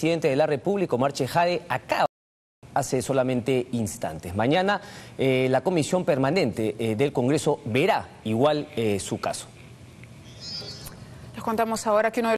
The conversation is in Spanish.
presidente de la República, Omar Chejade, acaba hace solamente instantes. Mañana eh, la comisión permanente eh, del Congreso verá igual eh, su caso. Les contamos ahora que uno de